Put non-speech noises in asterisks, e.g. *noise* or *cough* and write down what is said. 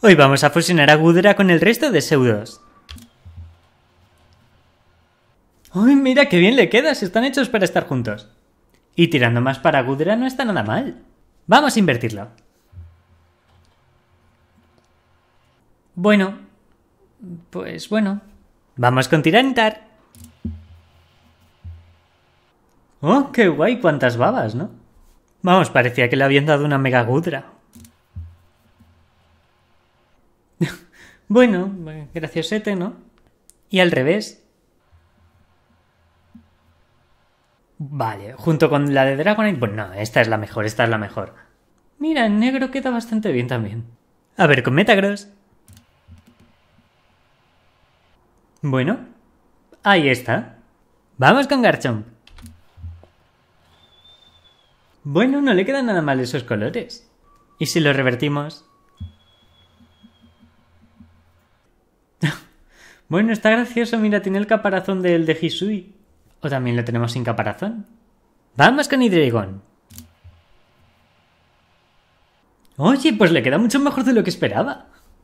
Hoy vamos a fusionar a Gudra con el resto de pseudos. ¡Uy, mira qué bien le quedas! Están hechos para estar juntos. Y tirando más para Gudra no está nada mal. Vamos a invertirlo. Bueno. Pues bueno. Vamos con Tirantar. ¡Oh, qué guay! ¡Cuántas babas, ¿no? Vamos, parecía que le habían dado una mega Gudra. *laughs* bueno, graciosete, ¿eh, ¿no? Y al revés. Vale, junto con la de Dragonite, Bueno, no, esta es la mejor, esta es la mejor. Mira, en negro queda bastante bien también. A ver, con Metagross. Bueno, ahí está. Vamos con Garchomp. Bueno, no le quedan nada mal esos colores. ¿Y si lo revertimos? Bueno, está gracioso, mira, tiene el caparazón del de Hisui. O también lo tenemos sin caparazón. ¡Vamos con Hidreigon! Oye, pues le queda mucho mejor de lo que esperaba.